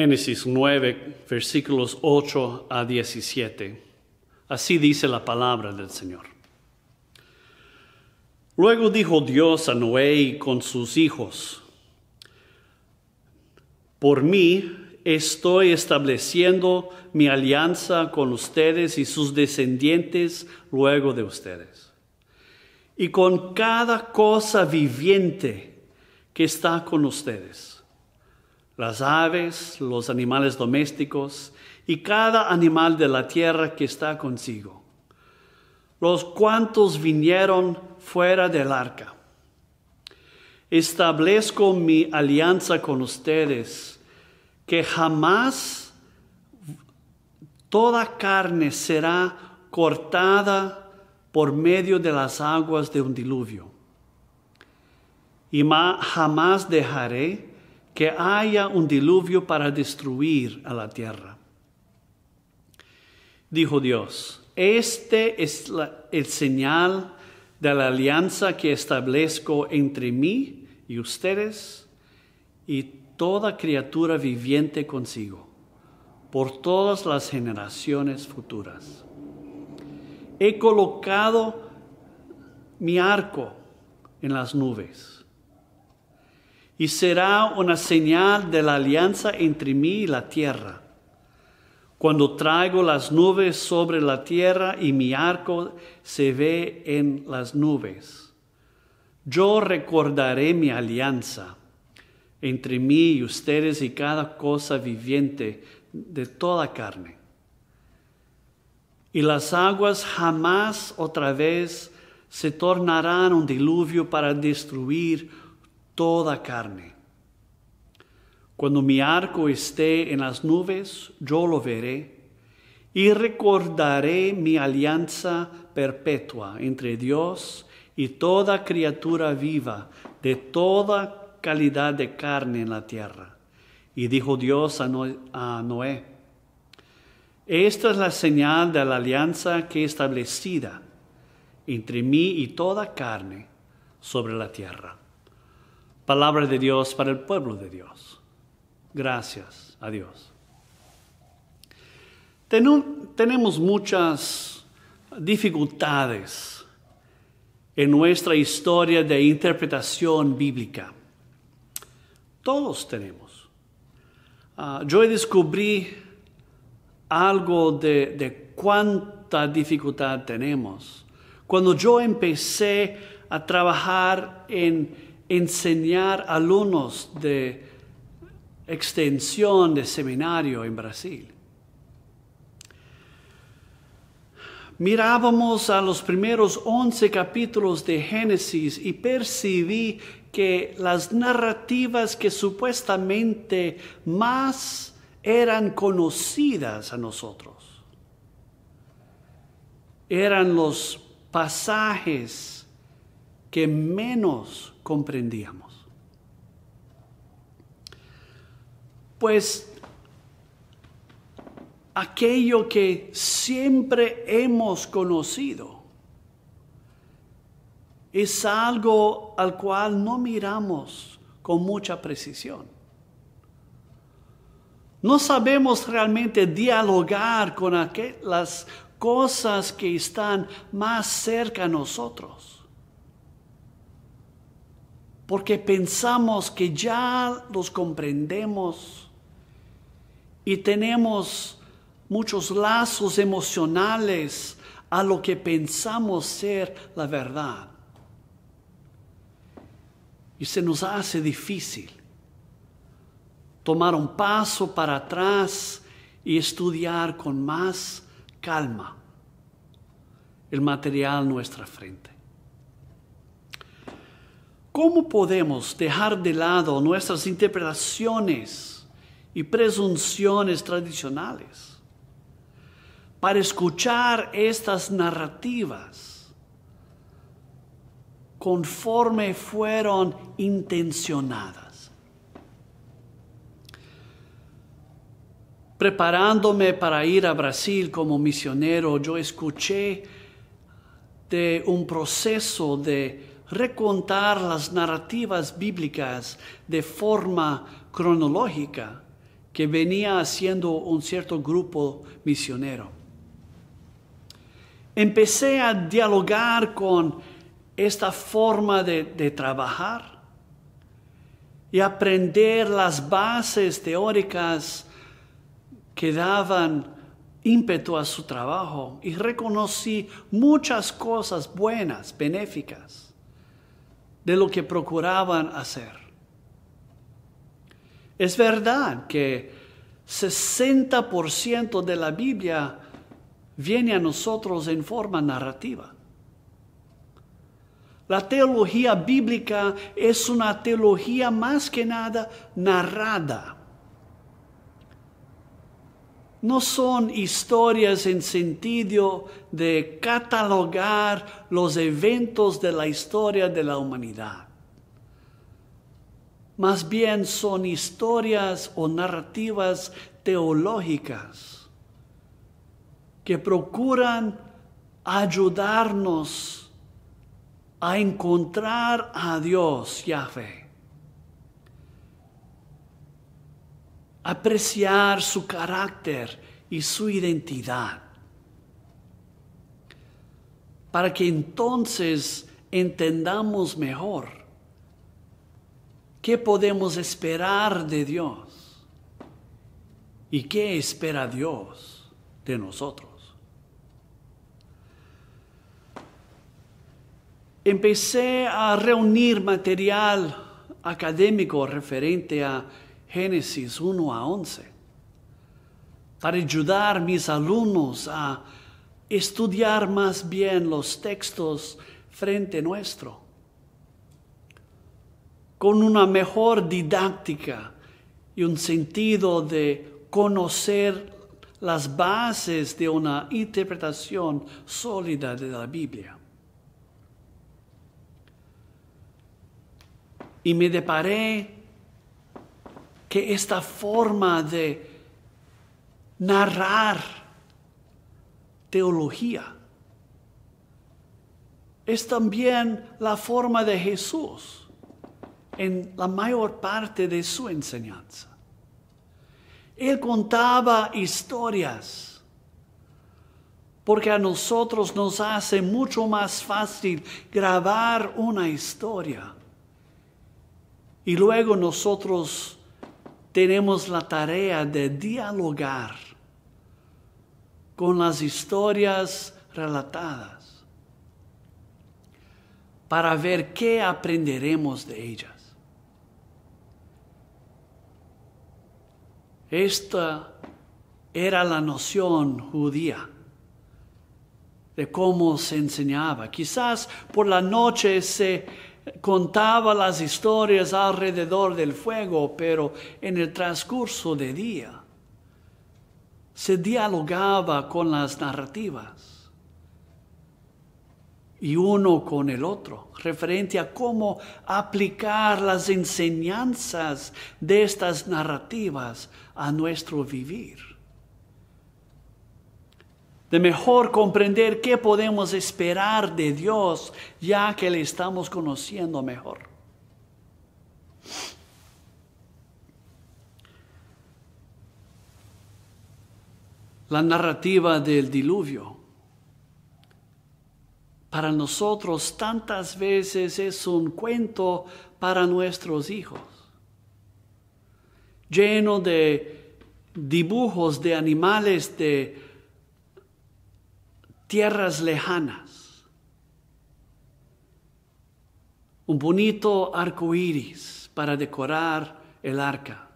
Génesis 9, versículos 8 a 17. Así dice la palabra del Señor. Luego dijo Dios a Noé y con sus hijos, por mí estoy estableciendo mi alianza con ustedes y sus descendientes luego de ustedes, y con cada cosa viviente que está con ustedes las aves, los animales domésticos y cada animal de la tierra que está consigo, los cuantos vinieron fuera del arca. Establezco mi alianza con ustedes, que jamás toda carne será cortada por medio de las aguas de un diluvio. Y jamás dejaré que haya un diluvio para destruir a la tierra. Dijo Dios, este es el señal de la alianza que establezco entre mí y ustedes y toda criatura viviente consigo, por todas las generaciones futuras. He colocado mi arco en las nubes y será una señal de la alianza entre mí y la tierra. Cuando traigo las nubes sobre la tierra y mi arco se ve en las nubes, yo recordaré mi alianza entre mí y ustedes y cada cosa viviente de toda carne. Y las aguas jamás otra vez se tornarán un diluvio para destruir toda carne. Cuando mi arco esté en las nubes, yo lo veré y recordaré mi alianza perpetua entre Dios y toda criatura viva de toda calidad de carne en la tierra. Y dijo Dios a, Noé, esta es la señal de la alianza que establecida entre mí y toda carne sobre la tierra palabra de Dios para el pueblo de Dios. Gracias a Dios. tenemos muchas dificultades en nuestra historia de interpretación bíblica. Todos tenemos. Ah, yo descubrí algo de cuánta dificultad tenemos. Cuando yo empecé a trabajar en enseñar alumnos de extensión de seminario en Brasil. Mirábamos a los primeros 11 capítulos de Génesis y percibí que las narrativas que supuestamente más eran conocidas a nosotros eran los pasajes que menos comprendíamos. Pues aquello que siempre hemos conocido es algo al cual no miramos con mucha precisión. No sabemos realmente dialogar con las cosas que están más cerca de nosotros porque pensamos que ya los comprendemos y tenemos muchos lazos emocionales a lo que pensamos ser la verdad. Y se nos hace difícil tomar un paso para atrás y estudiar con más calma el material nuestra frente. ¿Cómo podemos dejar de lado nuestras interpretaciones y presunciones tradicionales para escuchar estas narrativas conforme fueron intencionadas? Preparándome para ir a Brasil como misionero, yo escuché de un proceso de recontar las narrativas bíblicas de forma cronológica que venía haciendo un cierto grupo misionero. Empecé a dialogar con esta forma de, trabajar y aprender las bases teóricas que daban ímpetu a su trabajo y reconocí muchas cosas buenas, benéficas de lo que procuraban hacer. Es verdad que 60% de la Biblia viene a nosotros en forma narrativa. La teología bíblica es una teología más que nada narrada no son historias en sentido de catalogar los eventos de la historia de la humanidad. Más bien son historias o narrativas teológicas que procuran ayudarnos a encontrar a Dios, fe. apreciar su carácter y su identidad, para que entonces entendamos mejor qué podemos esperar de Dios y qué espera Dios de nosotros. Empecé a reunir material académico referente a Génesis 1 a 11, para ayudar a mis alumnos a estudiar más bien los textos frente nuestro, con una mejor didáctica y un sentido de conocer las bases de una interpretación sólida de la Biblia. Y me deparé que esta forma de narrar teología es también la forma de Jesús en la mayor parte de su enseñanza. Él contaba historias porque a nosotros nos hace mucho más fácil grabar una historia y luego nosotros tenemos la tarea de dialogar con las historias relatadas para ver qué aprenderemos de ellas. Esta era la noción judía de cómo se enseñaba. Quizás por la noche se contaba las historias alrededor del fuego, pero en el transcurso de día se dialogaba con las narrativas y uno con el otro, referente a cómo aplicar las enseñanzas de estas narrativas a nuestro vivir de mejor comprender qué podemos esperar de Dios ya que le estamos conociendo mejor. La narrativa del diluvio para nosotros tantas veces es un cuento para nuestros hijos, lleno de dibujos de animales de tierras lejanas. Un bonito arco iris para decorar el arca.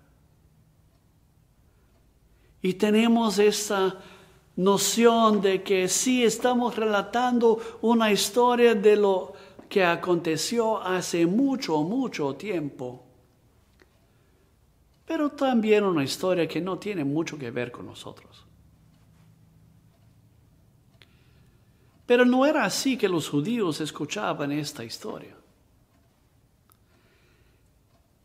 Y tenemos esa noción de que sí estamos relatando una historia de lo que aconteció hace mucho, mucho tiempo, pero también una historia que no tiene mucho que ver con nosotros. Pero no era así que los judíos escuchaban esta historia.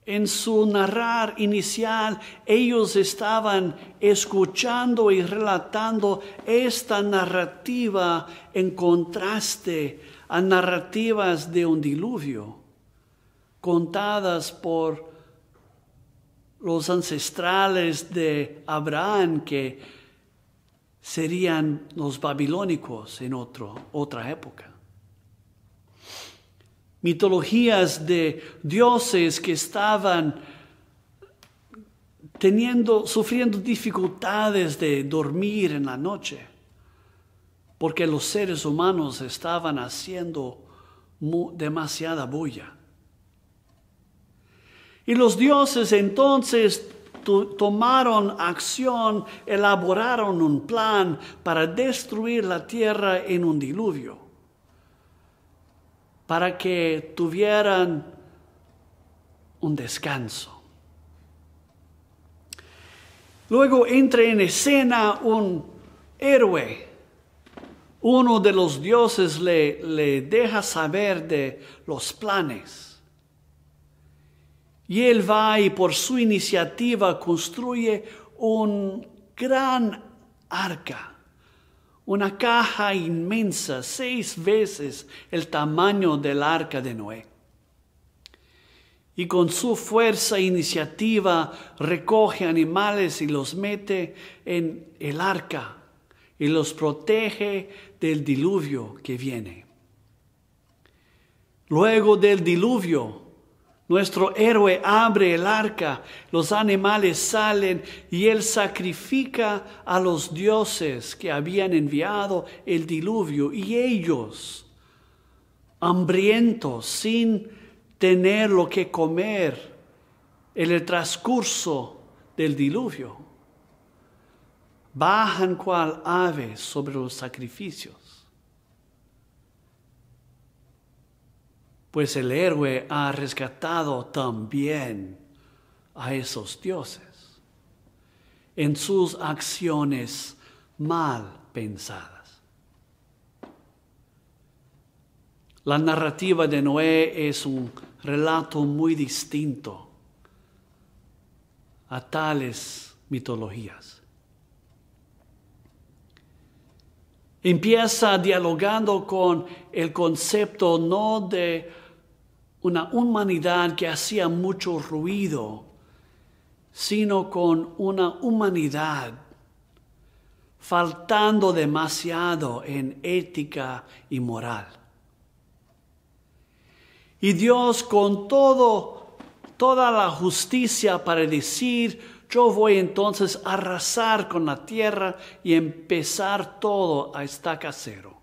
En su narrar inicial, ellos estaban escuchando y relatando esta narrativa en contraste a narrativas de un diluvio contadas por los ancestrales de Abraham que serían los babilónicos en otra época. Mitologías de dioses que estaban teniendo, sufriendo dificultades de dormir en la noche, porque los seres humanos estaban haciendo demasiada bulla. Y los dioses entonces tomaron acción, elaboraron un plan para destruir la tierra en un diluvio, para que tuvieran un descanso. Luego entra en escena un héroe. Uno de los dioses le, le deja saber de los planes y él va y por su iniciativa construye un gran arca, una caja inmensa, seis veces el tamaño del arca de Noé. Y con su fuerza e iniciativa recoge animales y los mete en el arca y los protege del diluvio que viene. Luego del diluvio, nuestro héroe abre el arca, los animales salen y él sacrifica a los dioses que habían enviado el diluvio y ellos, hambrientos, sin tener lo que comer en el transcurso del diluvio, bajan cual ave sobre los sacrificios. pues el héroe ha rescatado también a esos dioses en sus acciones mal pensadas. La narrativa de Noé es un relato muy distinto a tales mitologías. Empieza dialogando con el concepto no de una humanidad que hacía mucho ruido, sino con una humanidad faltando demasiado en ética y moral. Y Dios con todo, toda la justicia para decir, yo voy entonces a arrasar con la tierra y empezar todo a estar cero.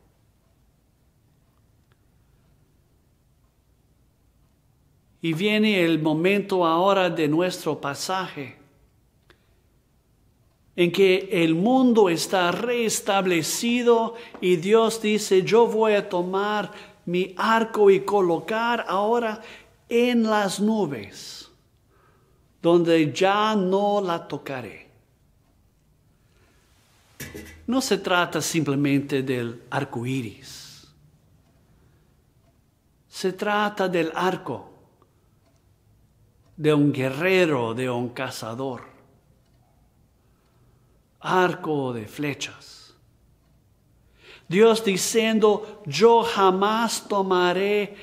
Y viene el momento ahora de nuestro pasaje, en que el mundo está restablecido, y Dios dice, yo voy a tomar mi arco y colocar ahora en las nubes donde ya no la tocaré. No se trata simplemente del arco iris. Se trata del arco de un guerrero, de un cazador. Arco de flechas. Dios diciendo, yo jamás tomaré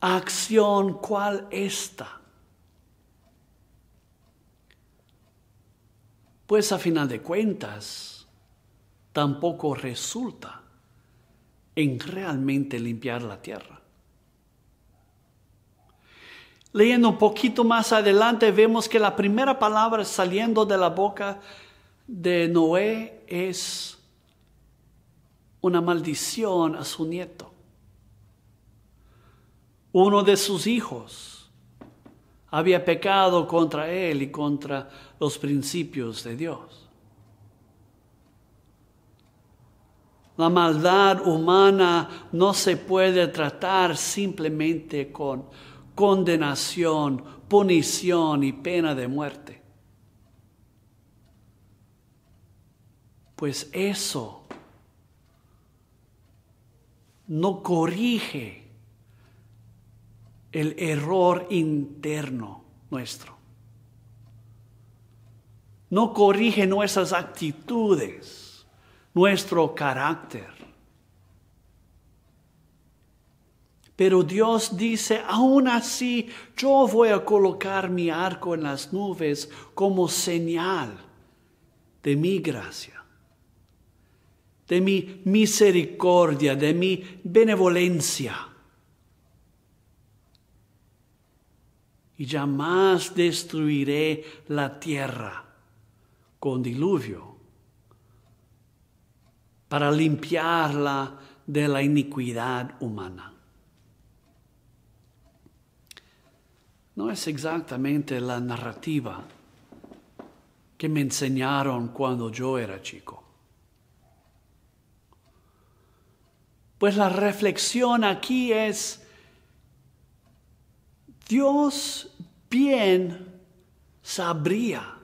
acción cual esta. pues a final de cuentas tampoco resulta en realmente limpiar la tierra. Leyendo un poquito más adelante vemos que la primera palabra saliendo de la boca de Noé es una maldición a su nieto, uno de sus hijos había pecado contra él y contra los principios de Dios. La maldad humana no se puede tratar simplemente con condenación, punición y pena de muerte. Pues eso no corrige el error interno nuestro. No corrige nuestras actitudes, nuestro carácter. Pero Dios dice, aún así yo voy a colocar mi arco en las nubes como señal de mi gracia, de mi misericordia, de mi benevolencia. y jamás destruiré la tierra con diluvio para limpiarla de la iniquidad humana. No es exactamente la narrativa que me enseñaron cuando yo era chico. Pues la reflexión aquí es Dios bien sabría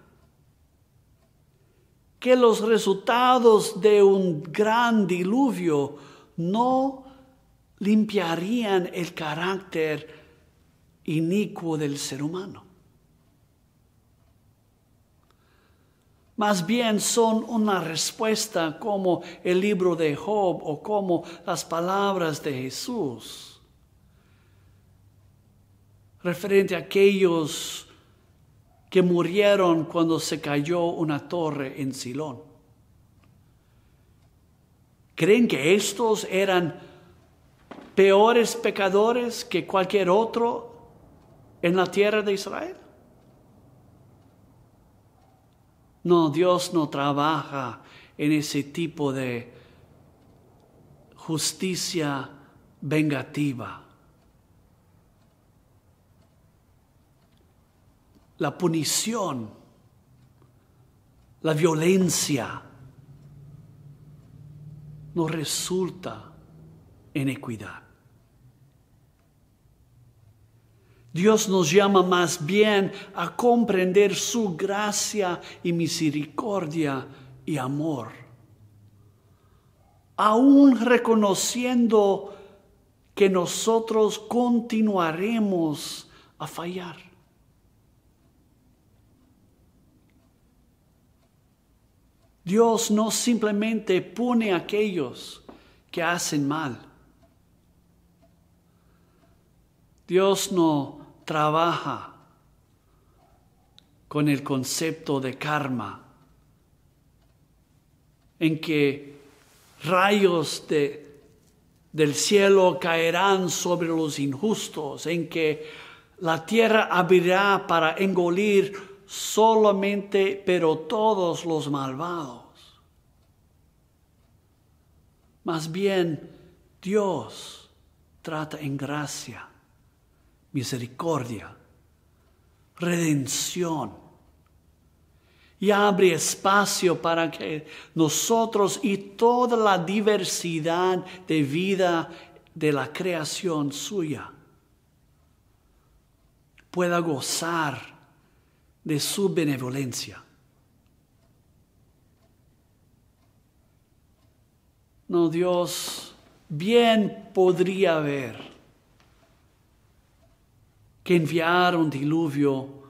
que los resultados de un gran diluvio no limpiarían el carácter inicuo del ser humano. Más bien son una respuesta como el libro de Job o como las palabras de Jesús referente a aquellos que murieron cuando se cayó una torre en Silón. ¿Creen que estos eran peores pecadores que cualquier otro en la tierra de Israel? No, Dios no trabaja en ese tipo de justicia vengativa. la punición, la violencia, no resulta en equidad. Dios nos llama más bien a comprender su gracia y misericordia y amor, aún reconociendo que nosotros continuaremos a fallar. Dios no simplemente pone a aquellos que hacen mal. Dios no trabaja con el concepto de karma, en que rayos de, del cielo caerán sobre los injustos, en que la tierra abrirá para engolir solamente, pero todos los malvados. Más bien, Dios trata en gracia, misericordia, redención y abre espacio para que nosotros y toda la diversidad de vida de la creación suya pueda gozar de su benevolencia. No, Dios bien podría ver que enviar un diluvio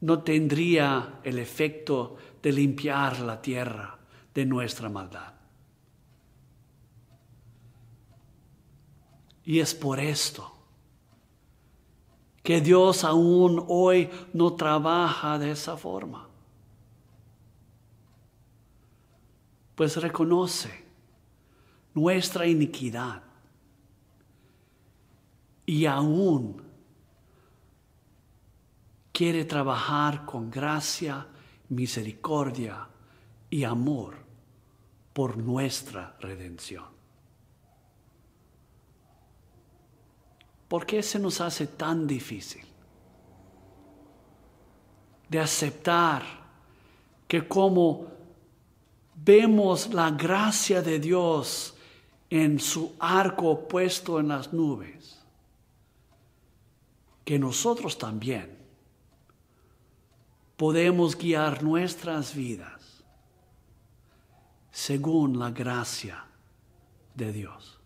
no tendría el efecto de limpiar la tierra de nuestra maldad. Y es por esto que Dios aún hoy no trabaja de esa forma. Pues reconoce nuestra iniquidad y aún quiere trabajar con gracia, misericordia y amor por nuestra redención. ¿Por qué se nos hace tan difícil de aceptar que como vemos la gracia de Dios en su arco puesto en las nubes, que nosotros también podemos guiar nuestras vidas según la gracia de Dios?